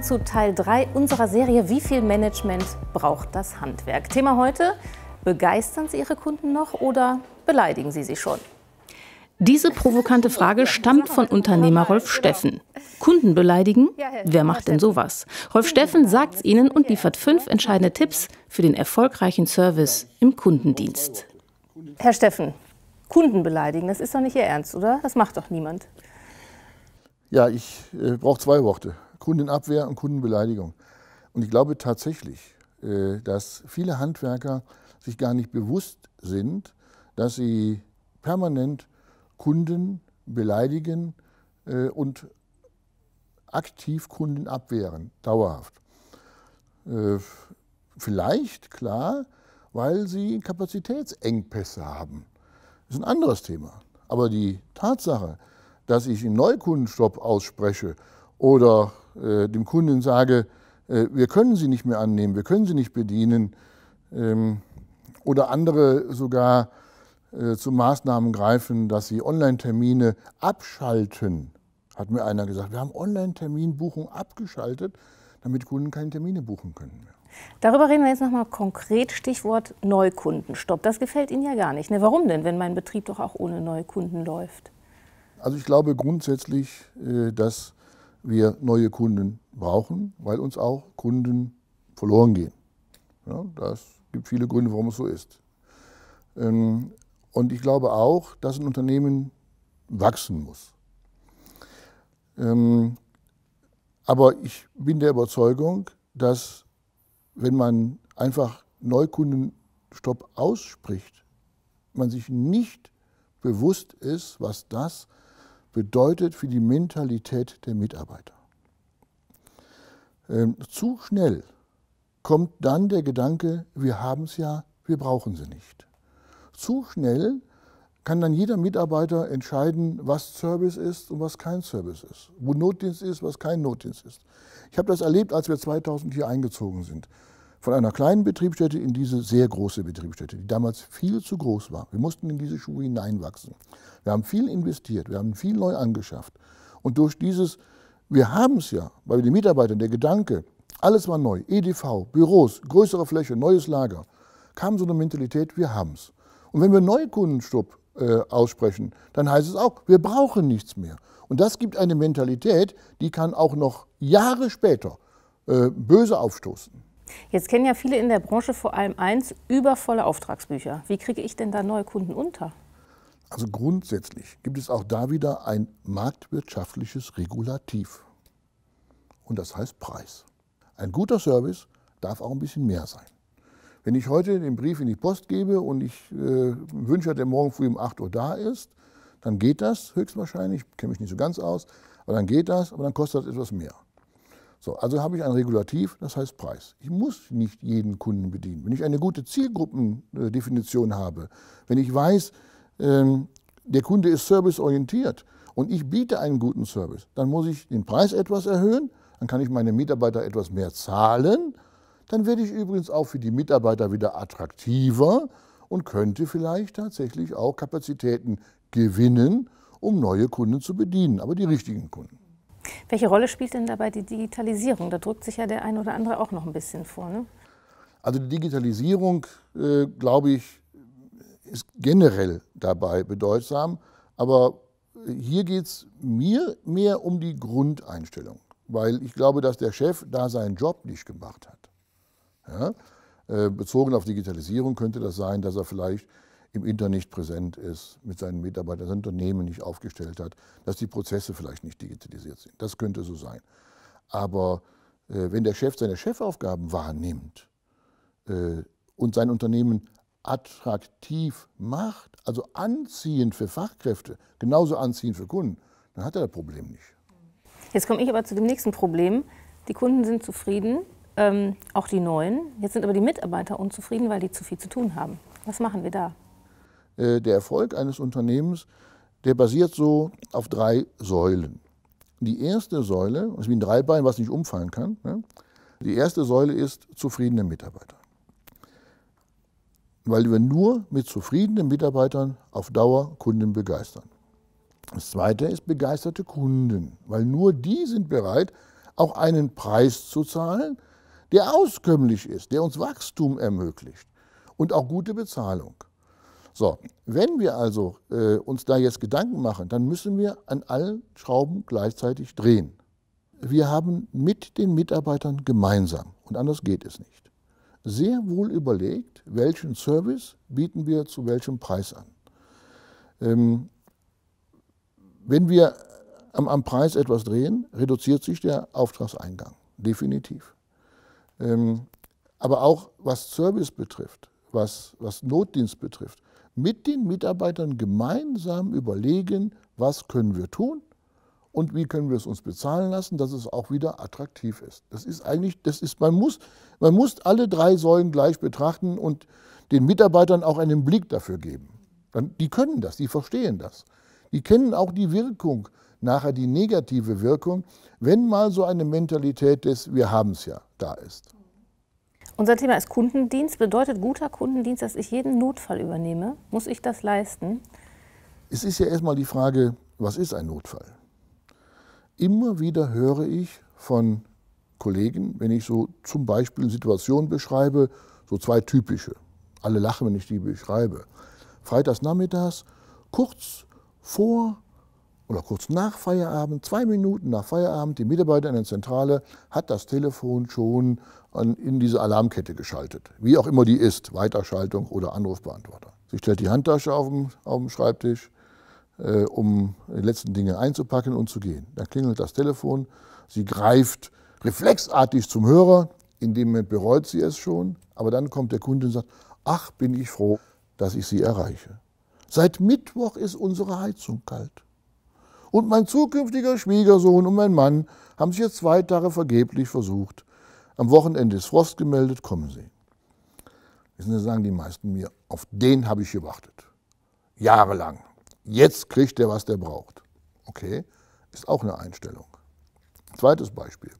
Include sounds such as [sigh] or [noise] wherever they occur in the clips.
willkommen zu Teil 3 unserer Serie Wie viel Management braucht das Handwerk? Thema heute, begeistern Sie Ihre Kunden noch oder beleidigen Sie sie schon? Diese provokante Frage stammt von Unternehmer Rolf Steffen. Kunden beleidigen? Wer macht denn sowas? Rolf Steffen sagt es Ihnen und liefert fünf entscheidende Tipps für den erfolgreichen Service im Kundendienst. Herr Steffen, Kunden beleidigen, das ist doch nicht Ihr Ernst, oder? Das macht doch niemand. Ja, ich äh, brauche zwei Worte. Kundenabwehr und Kundenbeleidigung. Und ich glaube tatsächlich, äh, dass viele Handwerker sich gar nicht bewusst sind, dass sie permanent Kunden beleidigen äh, und aktiv Kunden abwehren, dauerhaft. Äh, vielleicht, klar, weil sie Kapazitätsengpässe haben. Das ist ein anderes Thema. Aber die Tatsache, dass ich einen Neukundenstopp ausspreche oder äh, dem Kunden sage, äh, wir können sie nicht mehr annehmen, wir können sie nicht bedienen ähm, oder andere sogar äh, zu Maßnahmen greifen, dass sie Online-Termine abschalten. Hat mir einer gesagt, wir haben Online-Terminbuchung abgeschaltet, damit Kunden keine Termine buchen können mehr. Darüber reden wir jetzt nochmal konkret, Stichwort Neukundenstopp. Das gefällt Ihnen ja gar nicht. Ne? Warum denn, wenn mein Betrieb doch auch ohne Neukunden läuft? Also ich glaube grundsätzlich, äh, dass wir neue Kunden brauchen, weil uns auch Kunden verloren gehen. Ja, das gibt viele Gründe, warum es so ist. Ähm, und ich glaube auch, dass ein Unternehmen wachsen muss. Ähm, aber ich bin der Überzeugung, dass wenn man einfach Neukundenstopp ausspricht, man sich nicht bewusst ist, was das ist bedeutet für die Mentalität der Mitarbeiter. Ähm, zu schnell kommt dann der Gedanke, wir haben es ja, wir brauchen sie nicht. Zu schnell kann dann jeder Mitarbeiter entscheiden, was Service ist und was kein Service ist, wo Notdienst ist, was kein Notdienst ist. Ich habe das erlebt, als wir 2000 hier eingezogen sind von einer kleinen Betriebsstätte in diese sehr große Betriebsstätte, die damals viel zu groß war. Wir mussten in diese Schuhe hineinwachsen. Wir haben viel investiert, wir haben viel neu angeschafft. Und durch dieses, wir haben es ja, weil die Mitarbeiter, der Gedanke, alles war neu, EDV, Büros, größere Fläche, neues Lager, kam so eine Mentalität, wir haben es. Und wenn wir Neukundenstopp äh, aussprechen, dann heißt es auch, wir brauchen nichts mehr. Und das gibt eine Mentalität, die kann auch noch Jahre später äh, böse aufstoßen. Jetzt kennen ja viele in der Branche vor allem eins, übervolle Auftragsbücher. Wie kriege ich denn da neue Kunden unter? Also grundsätzlich gibt es auch da wieder ein marktwirtschaftliches Regulativ. Und das heißt Preis. Ein guter Service darf auch ein bisschen mehr sein. Wenn ich heute den Brief in die Post gebe und ich äh, wünsche, dass der morgen früh um 8 Uhr da ist, dann geht das höchstwahrscheinlich, kenne mich nicht so ganz aus, aber dann geht das, aber dann kostet das etwas mehr. So, also habe ich ein Regulativ, das heißt Preis. Ich muss nicht jeden Kunden bedienen. Wenn ich eine gute Zielgruppendefinition habe, wenn ich weiß, ähm, der Kunde ist serviceorientiert und ich biete einen guten Service, dann muss ich den Preis etwas erhöhen, dann kann ich meine Mitarbeiter etwas mehr zahlen, dann werde ich übrigens auch für die Mitarbeiter wieder attraktiver und könnte vielleicht tatsächlich auch Kapazitäten gewinnen, um neue Kunden zu bedienen, aber die richtigen Kunden. Welche Rolle spielt denn dabei die Digitalisierung? Da drückt sich ja der eine oder andere auch noch ein bisschen vor. Ne? Also die Digitalisierung, äh, glaube ich, ist generell dabei bedeutsam. Aber äh, hier geht es mir mehr um die Grundeinstellung, weil ich glaube, dass der Chef da seinen Job nicht gemacht hat. Ja? Äh, bezogen auf Digitalisierung könnte das sein, dass er vielleicht im Internet nicht präsent ist, mit seinen Mitarbeitern, sein Unternehmen nicht aufgestellt hat, dass die Prozesse vielleicht nicht digitalisiert sind. Das könnte so sein. Aber äh, wenn der Chef seine Chefaufgaben wahrnimmt äh, und sein Unternehmen attraktiv macht, also anziehend für Fachkräfte, genauso anziehend für Kunden, dann hat er das Problem nicht. Jetzt komme ich aber zu dem nächsten Problem. Die Kunden sind zufrieden, ähm, auch die neuen. Jetzt sind aber die Mitarbeiter unzufrieden, weil die zu viel zu tun haben. Was machen wir da? Äh, der Erfolg eines Unternehmens, der basiert so auf drei Säulen. Die erste Säule, das ist wie ein Dreibein, was nicht umfallen kann, ne? die erste Säule ist zufriedene Mitarbeiter. Weil wir nur mit zufriedenen Mitarbeitern auf Dauer Kunden begeistern. Das zweite ist begeisterte Kunden, weil nur die sind bereit, auch einen Preis zu zahlen, der auskömmlich ist, der uns Wachstum ermöglicht und auch gute Bezahlung. So, wenn wir also äh, uns da jetzt Gedanken machen, dann müssen wir an allen Schrauben gleichzeitig drehen. Wir haben mit den Mitarbeitern gemeinsam, und anders geht es nicht, sehr wohl überlegt, welchen Service bieten wir zu welchem Preis an. Ähm, wenn wir am, am, Preis etwas drehen, reduziert sich der Auftragseingang, definitiv. Ähm, aber auch was Service betrifft, was, was Notdienst betrifft, mit den Mitarbeitern gemeinsam überlegen, was können wir tun und wie können wir es uns bezahlen lassen, dass es auch wieder attraktiv ist. Das ist eigentlich, das ist, man muss, man muss alle drei Säulen gleich betrachten und den Mitarbeitern auch einen Blick dafür geben. Die können das, die verstehen das. Die kennen auch die Wirkung, nachher die negative Wirkung, wenn mal so eine Mentalität des Wir haben es ja da ist. Unser Thema ist Kundendienst. Bedeutet guter Kundendienst, dass ich jeden Notfall übernehme? Muss ich das leisten? Es ist ja erstmal die Frage, was ist ein Notfall? Immer wieder höre ich von Kollegen, wenn ich so zum Beispiel Situationen beschreibe, so zwei typische. Alle lachen, wenn ich die beschreibe. Freitags kurz vor oder kurz nach Feierabend, zwei Minuten nach Feierabend, die Mitarbeiter in der Zentrale hat das Telefon schon an, in diese Alarmkette geschaltet. Wie auch immer die ist, Weiterschaltung oder Anrufbeantworter. Sie stellt die Handtasche auf dem, auf dem Schreibtisch, äh, um die letzten Dinge einzupacken und zu gehen. Dann klingelt das Telefon, sie greift reflexartig zum Hörer, in dem Moment bereut sie es schon, aber dann kommt der Kunde und sagt, ach, bin ich froh, dass ich Sie erreiche. Seit Mittwoch ist unsere Heizung kalt. Und mein zukünftiger Schwiegersohn und mein Mann haben sich jetzt zwei Tage vergeblich versucht. Am Wochenende ist Frost gemeldet, kommen Sie. Wissen Sie, sagen die meisten mir, auf den habe ich gewartet. Jahrelang. Jetzt kriegt er, was der braucht. Okay, ist auch eine Einstellung. Zweites Beispiel.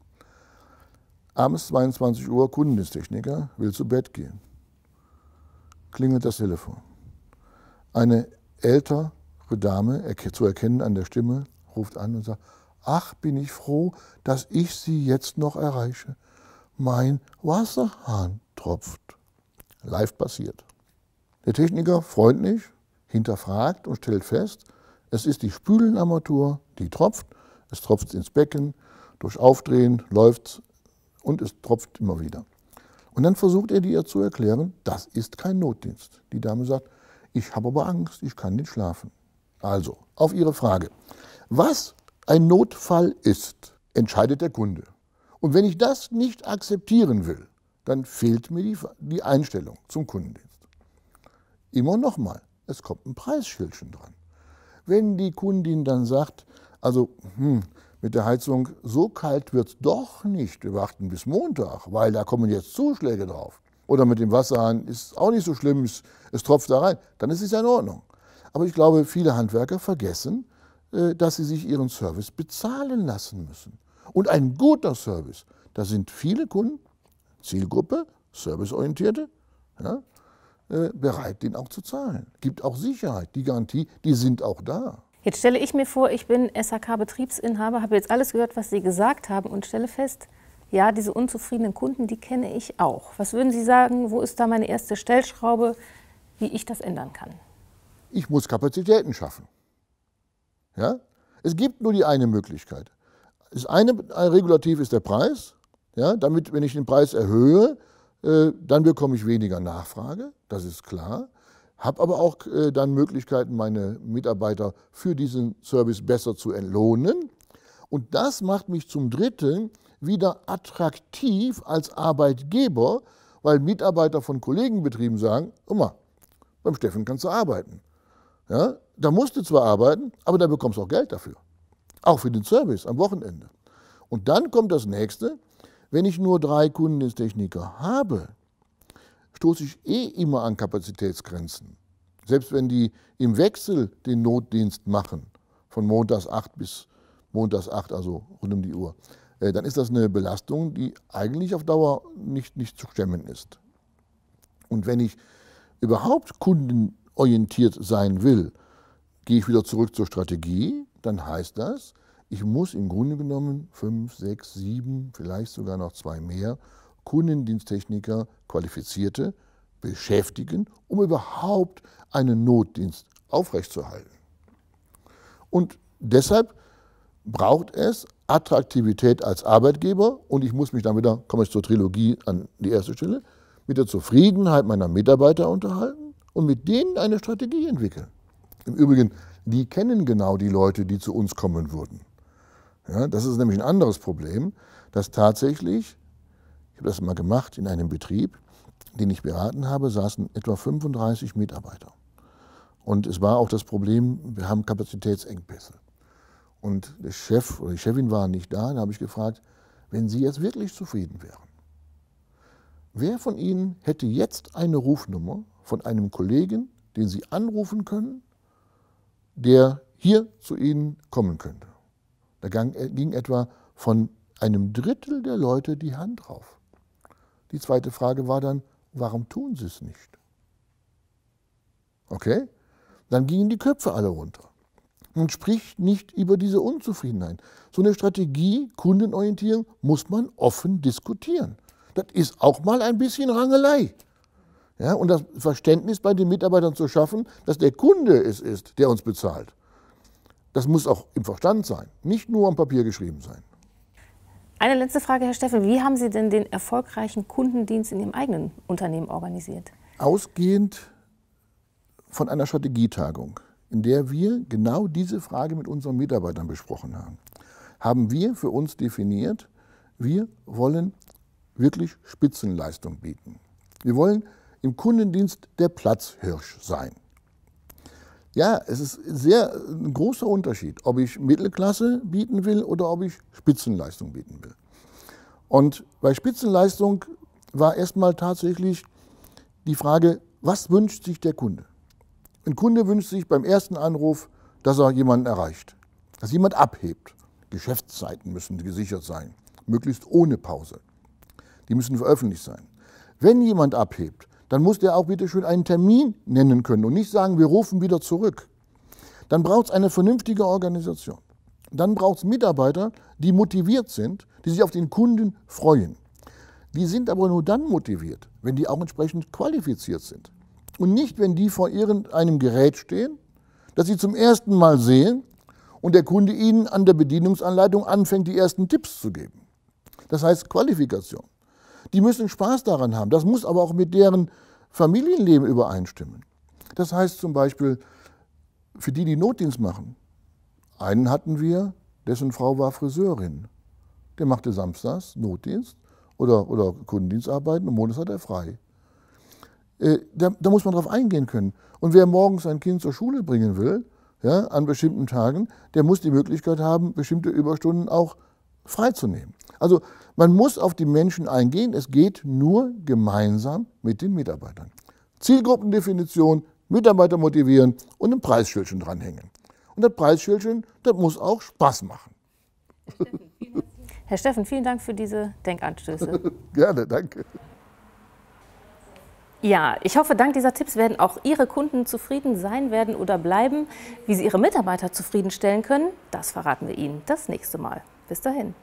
Abends 22 Uhr, Kundendiensttechniker will zu Bett gehen. Klingelt das Telefon. Eine älter und Dame, zu erkennen an der Stimme, ruft an und sagt, ach, bin ich froh, dass ich sie jetzt noch erreiche. Mein Wasserhahn tropft. Live passiert. Der Techniker, freundlich, hinterfragt und stellt fest, es ist die Spülenarmatur, die tropft. Es tropft ins Becken, durch Aufdrehen läuft es und es tropft immer wieder. Und dann versucht er dir zu erklären, das ist kein Notdienst. Die Dame sagt, ich habe aber Angst, ich kann nicht schlafen. Also, auf Ihre Frage. Was ein Notfall ist, entscheidet der Kunde. Und wenn ich das nicht akzeptieren will, dann fehlt mir die, die Einstellung zum Kundendienst. Immer nochmal, es kommt ein Preisschildchen dran. Wenn die Kundin dann sagt, also hm, mit der Heizung, so kalt wird es doch nicht, wir warten bis Montag, weil da kommen jetzt Zuschläge drauf. Oder mit dem Wasserhahn ist es auch nicht so schlimm, es, es tropft da rein, dann ist es ja in Ordnung. Aber ich glaube, viele Handwerker vergessen, äh, dass sie sich ihren Service bezahlen lassen müssen. Und ein guter Service, da sind viele Kunden, Zielgruppe, Serviceorientierte, ja, äh, bereit, den auch zu zahlen. Gibt auch Sicherheit, die Garantie, die sind auch da. Jetzt stelle ich mir vor, ich bin SHK-Betriebsinhaber, habe jetzt alles gehört, was Sie gesagt haben und stelle fest, ja, diese unzufriedenen Kunden, die kenne ich auch. Was würden Sie sagen, wo ist da meine erste Stellschraube, wie ich das ändern kann? Ich muss Kapazitäten schaffen. Ja? Es gibt nur die eine Möglichkeit. Das eine Regulativ ist der Preis. Ja? Damit, wenn ich den Preis erhöhe, äh, dann bekomme ich weniger Nachfrage, das ist klar. Habe aber auch äh, dann Möglichkeiten, meine Mitarbeiter für diesen Service besser zu entlohnen. Und das macht mich zum Dritten wieder attraktiv als Arbeitgeber, weil Mitarbeiter von Kollegenbetrieben sagen, Guck mal, beim Steffen kannst du arbeiten. Ja? Da musst du zwar arbeiten, aber da bekommst du auch Geld dafür. Auch für den Service am Wochenende. Und dann kommt das nächste. Wenn ich nur drei Kunden als Techniker habe, stoße ich eh immer an Kapazitätsgrenzen. Selbst wenn die im Wechsel den Notdienst machen, von montags 8 bis montags 8, also rund um die Uhr, äh, dann ist das eine Belastung, die eigentlich auf Dauer nicht, nicht zu stemmen ist. Und wenn ich überhaupt Kunden orientiert sein will, gehe ich wieder zurück zur Strategie, dann heißt das, ich muss im Grunde genommen fünf, sechs, sieben, vielleicht sogar noch zwei mehr Kundendiensttechniker, Qualifizierte beschäftigen, um überhaupt einen Notdienst aufrechtzuerhalten. Und deshalb braucht es Attraktivität als Arbeitgeber und ich muss mich dann wieder, komme ich zur Trilogie an die erste Stelle, mit der Zufriedenheit meiner Mitarbeiter unterhalten und mit denen eine Strategie entwickeln. Im Übrigen, die kennen genau die Leute, die zu uns kommen würden. Ja, das ist nämlich ein anderes Problem, dass tatsächlich, ich habe das mal gemacht in einem Betrieb, den ich beraten habe, saßen etwa 35 Mitarbeiter. Und es war auch das Problem, wir haben Kapazitätsengpässe. Und der Chef oder die Chefin war nicht da, da habe ich gefragt, wenn Sie jetzt wirklich zufrieden wären, Wer von Ihnen hätte jetzt eine Rufnummer von einem Kollegen, den Sie anrufen können, der hier zu Ihnen kommen könnte? Da äh, ging etwa von einem Drittel der Leute die Hand drauf. Die zweite Frage war dann, warum tun Sie es nicht? Okay? Dann gingen die Köpfe alle runter. Man spricht nicht über diese Unzufriedenheit. So eine Strategie, Kundenorientierung, muss man offen diskutieren das ist auch mal ein bisschen Rangelei. Ja, und das Verständnis bei den Mitarbeitern zu schaffen, dass der Kunde es ist, der uns bezahlt. Das muss auch im Verstand sein, nicht nur am Papier geschrieben sein. Eine letzte Frage, Herr Steffen. Wie haben Sie denn den erfolgreichen Kundendienst in Ihrem eigenen Unternehmen organisiert? Ausgehend von einer Strategietagung, in der wir genau diese Frage mit unseren Mitarbeitern besprochen haben, haben wir für uns definiert, wir wollen wirklich Spitzenleistung bieten. Wir wollen im Kundendienst der Platzhirsch sein. Ja, es ist sehr ein großer Unterschied, ob ich Mittelklasse bieten will oder ob ich Spitzenleistung bieten will. Und bei Spitzenleistung war erstmal tatsächlich die Frage, was wünscht sich der Kunde? Ein Kunde wünscht sich beim ersten Anruf, dass er jemanden erreicht, dass jemand abhebt. Geschäftszeiten müssen gesichert sein, möglichst ohne Pause. Die müssen veröffentlicht sein. Wenn jemand abhebt, dann muss der auch bitte schön einen Termin nennen können und nicht sagen, wir rufen wieder zurück. Dann braucht es eine vernünftige Organisation. Dann braucht es Mitarbeiter, die motiviert sind, die sich auf den Kunden freuen. Die sind aber nur dann motiviert, wenn die auch entsprechend qualifiziert sind. Und nicht, wenn die vor irgendeinem Gerät stehen, das sie zum ersten Mal sehen und der Kunde ihnen an der Bedienungsanleitung anfängt, die ersten Tipps zu geben. Das heißt Qualifikation. Die müssen Spaß daran haben. Das muss aber auch mit deren Familienleben übereinstimmen. Das heißt zum Beispiel, für die, die Notdienst machen, einen hatten wir, dessen Frau war Friseurin. Der machte samstags Notdienst oder, oder Kundendienstarbeiten und montags hat er frei. Äh, da, da, muss man drauf eingehen können. Und wer morgens sein Kind zur Schule bringen will, ja, an bestimmten Tagen, der muss die Möglichkeit haben, bestimmte Überstunden auch freizunehmen. Also man muss auf die Menschen eingehen. Es geht nur gemeinsam mit den Mitarbeitern. Zielgruppendefinition, Mitarbeiter motivieren und ein Preisschildchen dranhängen. Und das Preisschildchen, das muss auch Spaß machen. Herr Steffen, vielen Dank für diese Denkanstöße. [laughs] Gerne, danke. Ja, ich hoffe, dank dieser Tipps werden auch Ihre Kunden zufrieden sein werden oder bleiben. Wie Sie Ihre Mitarbeiter zufriedenstellen können, das verraten wir Ihnen das nächste Mal. Bis dahin.